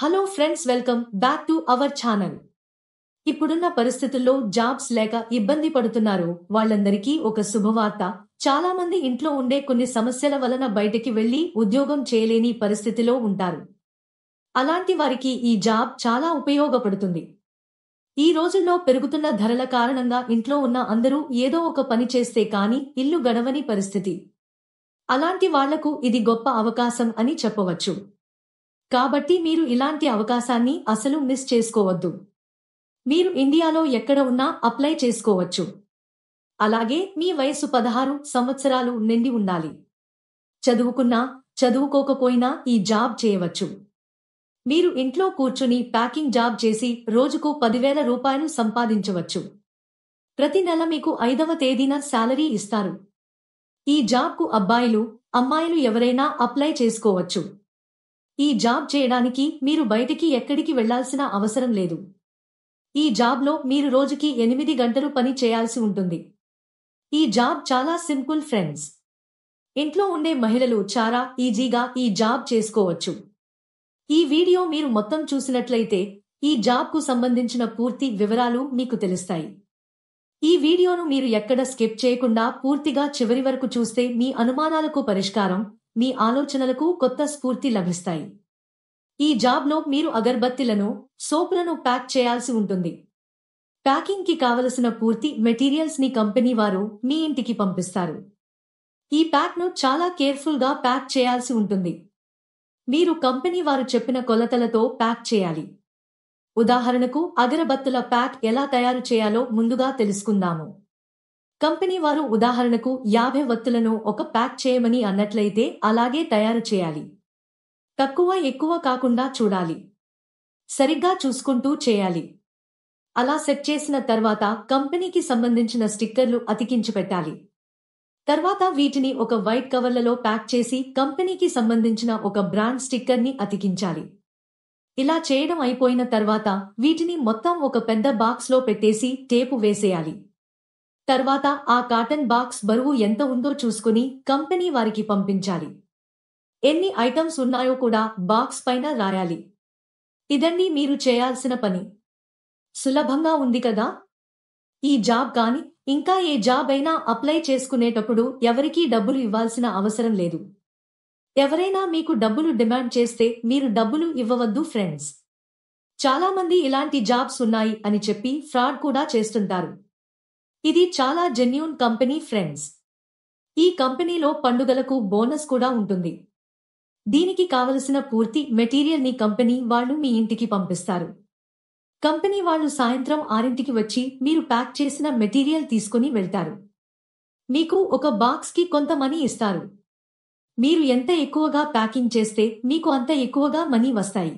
hello friends welcome back to our channel ఇప్పుడున్న పరిస్థితుల్లో jobs లేక ఇబ్బంది పడుతున్నారు వాళ్ళందరికీ ఒక శుభవార్త చాలా మంది ఇంట్లో ఉండే కొన్ని సమస్యల వలన బయటికి వెళ్లి ఉద్యోగం చేయలేని పరిస్థితిలో ఉంటారు అలాంటి వారికి ఈ జాబ్ చాలా ఉపయోగపడుతుంది ఈ రోజుల్లో పెరుగుతున్న ధరల కారణంగా ఇంట్లో ఉన్న అందరూ ఏదో ఒక పని చేస్తే కానీ ఇల్లు గడవని పరిస్థితి అలాంటి వాళ్లకు ఇది గొప్ప అవకాశం అని చెప్పవచ్చు కాబట్టి మీరు ఇలాంటి అవకాశాన్ని అసలు మిస్ చేసుకోవద్దు మీరు ఇండియాలో ఎక్కడ ఉన్నా అప్లై చేసుకోవచ్చు అలాగే మీ వయసు పదహారు సంవత్సరాలు నిండి ఉండాలి చదువుకున్నా చదువుకోకపోయినా ఈ జాబ్ చేయవచ్చు మీరు ఇంట్లో కూర్చుని ప్యాకింగ్ జాబ్ చేసి రోజుకు పదివేల రూపాయలు సంపాదించవచ్చు ప్రతి నెల మీకు ఐదవ తేదీన శాలరీ ఇస్తారు ఈ జాబ్కు అబ్బాయిలు అమ్మాయిలు ఎవరైనా అప్లై చేసుకోవచ్చు ఈ జాబ్ చేయడానికి మీరు బయటికి ఎక్కడికి వెళ్లాల్సిన అవసరం లేదు ఈ జాబ్లో మీరు రోజుకి ఎనిమిది గంటలు పని చేయాల్సి ఉంటుంది ఈ జాబ్ చాలా సింపుల్ ఫ్రెండ్స్ ఇంట్లో ఉండే మహిళలు చాలా ఈజీగా ఈ జాబ్ చేసుకోవచ్చు ఈ వీడియో మీరు మొత్తం చూసినట్లయితే ఈ జాబ్కు సంబంధించిన పూర్తి వివరాలు మీకు తెలుస్తాయి ఈ వీడియోను మీరు ఎక్కడ స్కిప్ చేయకుండా పూర్తిగా చివరి వరకు చూస్తే మీ అనుమానాలకు పరిష్కారం మీ ఆలోచనలకు కొత్త స్ఫూర్తి లభిస్తాయి ఈ జాబ్లో మీరు అగర్బత్తిలను సోపులను ప్యాక్ చేయాల్సి ఉంటుంది ప్యాకింగ్కి కావలసిన పూర్తి మెటీరియల్స్ని కంపెనీ వారు మీ ఇంటికి పంపిస్తారు ఈ ప్యాక్ను చాలా కేర్ఫుల్గా ప్యాక్ చేయాల్సి ఉంటుంది మీరు కంపెనీ వారు చెప్పిన కొలతలతో ప్యాక్ చేయాలి ఉదాహరణకు అగరబత్తుల ప్యాక్ ఎలా తయారు చేయాలో ముందుగా తెలుసుకుందాము కంపెనీ వారు ఉదాహరణకు యాభై వత్తులను ఒక ప్యాక్ చేయమని అన్నట్లయితే అలాగే తయారు చేయాలి తక్కువ ఎక్కువ కాకుండా చూడాలి సరిగ్గా చూసుకుంటూ చేయాలి అలా సెట్ చేసిన తర్వాత కంపెనీకి సంబంధించిన స్టిక్కర్లు అతికించి పెట్టాలి తర్వాత వీటిని ఒక వైట్ కవర్లలో ప్యాక్ చేసి కంపెనీకి సంబంధించిన ఒక బ్రాండ్ స్టిక్కర్ని అతికించాలి ఇలా చేయడం అయిపోయిన తర్వాత వీటిని మొత్తం ఒక పెద్ద బాక్స్లో పెట్టేసి టేపు వేసేయాలి తర్వాత ఆ కాటన్ బాక్స్ బరువు ఎంత ఉందో చూసుకుని కంపెనీ వారికి పంపించాలి ఎన్ని ఐటమ్స్ ఉన్నాయో కూడా బాక్స్ పైన రాయాలి ఇదండి మీరు చేయాల్సిన పని సులభంగా ఉంది కదా ఈ జాబ్ కానీ ఇంకా ఏ జాబ్ అయినా అప్లై చేసుకునేటప్పుడు ఎవరికీ డబ్బులు ఇవ్వాల్సిన అవసరం లేదు ఎవరైనా మీకు డబ్బులు డిమాండ్ చేస్తే మీరు డబ్బులు ఇవ్వవద్దు ఫ్రెండ్స్ చాలామంది ఇలాంటి జాబ్స్ ఉన్నాయి అని చెప్పి ఫ్రాడ్ కూడా చేస్తుంటారు ఇది చాలా జెన్యున్ కంపెనీ ఫ్రెండ్స్ ఈ కంపెనీలో పండుగలకు బోనస్ కూడా ఉంటుంది దీనికి కావలసిన పూర్తి మెటీరియల్ ని కంపెనీ వాళ్ళు మీ ఇంటికి పంపిస్తారు కంపెనీ వాళ్ళు సాయంత్రం ఆరింటికి వచ్చి మీరు ప్యాక్ చేసిన మెటీరియల్ తీసుకుని వెళ్తారు మీకు ఒక బాక్స్కి కొంత మనీ ఇస్తారు మీరు ఎంత ఎక్కువగా ప్యాకింగ్ చేస్తే మీకు అంత ఎక్కువగా మనీ వస్తాయి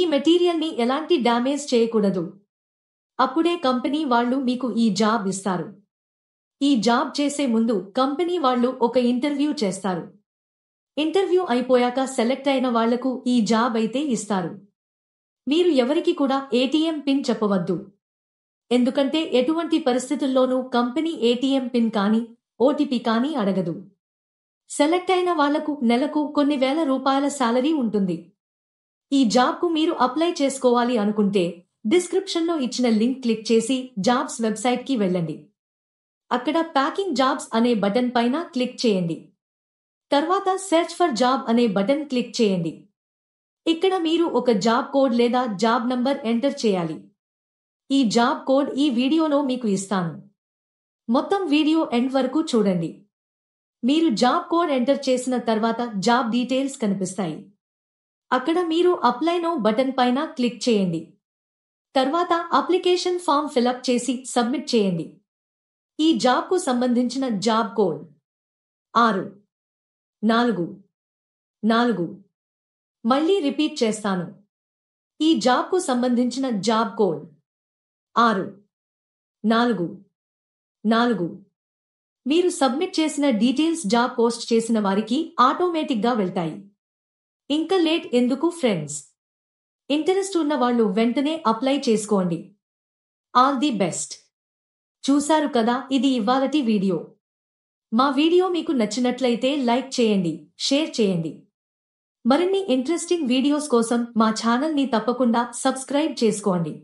ఈ మెటీరియల్ని ఎలాంటి డ్యామేజ్ చేయకూడదు అప్పుడే కంపెనీ వాళ్ళు మీకు ఈ జాబ్ ఇస్తారు ఈ జాబ్ చేసే ముందు కంపెనీ వాళ్ళు ఒక ఇంటర్వ్యూ చేస్తారు ఇంటర్వ్యూ అయిపోయాక సెలెక్ట్ అయిన వాళ్లకు ఈ జాబ్ అయితే ఇస్తారు మీరు ఎవరికి కూడా ఏటీఎం పిన్ చెప్పవద్దు ఎందుకంటే ఎటువంటి పరిస్థితుల్లోనూ కంపెనీ ఏటీఎం పిన్ కానీ ఓటీపీ కానీ అడగదు సెలెక్ట్ అయిన వాళ్లకు నెలకు కొన్ని వేల రూపాయల శాలరీ ఉంటుంది ఈ జాబ్కు మీరు అప్లై చేసుకోవాలి అనుకుంటే డిస్క్రిప్షన్లో ఇచ్చిన లింక్ క్లిక్ చేసి జాబ్స్ వెబ్సైట్కి వెళ్ళండి అక్కడ ప్యాకింగ్ జాబ్స్ అనే బటన్ పైన క్లిక్ చేయండి తర్వాత సెర్చ్ ఫర్ జాబ్ అనే బటన్ క్లిక్ చేయండి ఇక్కడ మీరు ఒక జాబ్ కోడ్ లేదా జాబ్ నంబర్ ఎంటర్ చేయాలి ఈ జాబ్ కోడ్ ఈ వీడియోలో మీకు ఇస్తాను మొత్తం వీడియో ఎండ్ వరకు చూడండి మీరు జాబ్ కోడ్ ఎంటర్ చేసిన తర్వాత జాబ్ డీటెయిల్స్ కనిపిస్తాయి అక్కడ మీరు అప్లైనో బటన్ పైన క్లిక్ చేయండి తర్వాత అప్లికేషన్ ఫామ్ ఫిలప్ చేసి సబ్మిట్ చేయండి ఈ జాబ్కు సంబంధించిన జాబ్ కోడ్ ఆరు నాలుగు నాలుగు మళ్ళీ రిపీట్ చేస్తాను ఈ జాబ్కు సంబంధించిన జాబ్ కోడ్ ఆరు నాలుగు నాలుగు మీరు సబ్మిట్ చేసిన డీటెయిల్స్ జాబ్ పోస్ట్ చేసిన వారికి ఆటోమేటిక్గా వెళ్తాయి ఇంకా లేట్ ఎందుకు ఫ్రెండ్స్ ఇంటరెస్ట్ ఉన్న వాళ్ళు వెంటనే అప్లై చేసుకోండి ఆల్ ది బెస్ట్ చూశారు కదా ఇది ఇవ్వాలటి వీడియో మా వీడియో మీకు నచ్చినట్లయితే లైక్ చేయండి షేర్ చేయండి మరిన్ని ఇంట్రెస్టింగ్ వీడియోస్ కోసం మా ఛానల్ని తప్పకుండా సబ్స్క్రైబ్ చేసుకోండి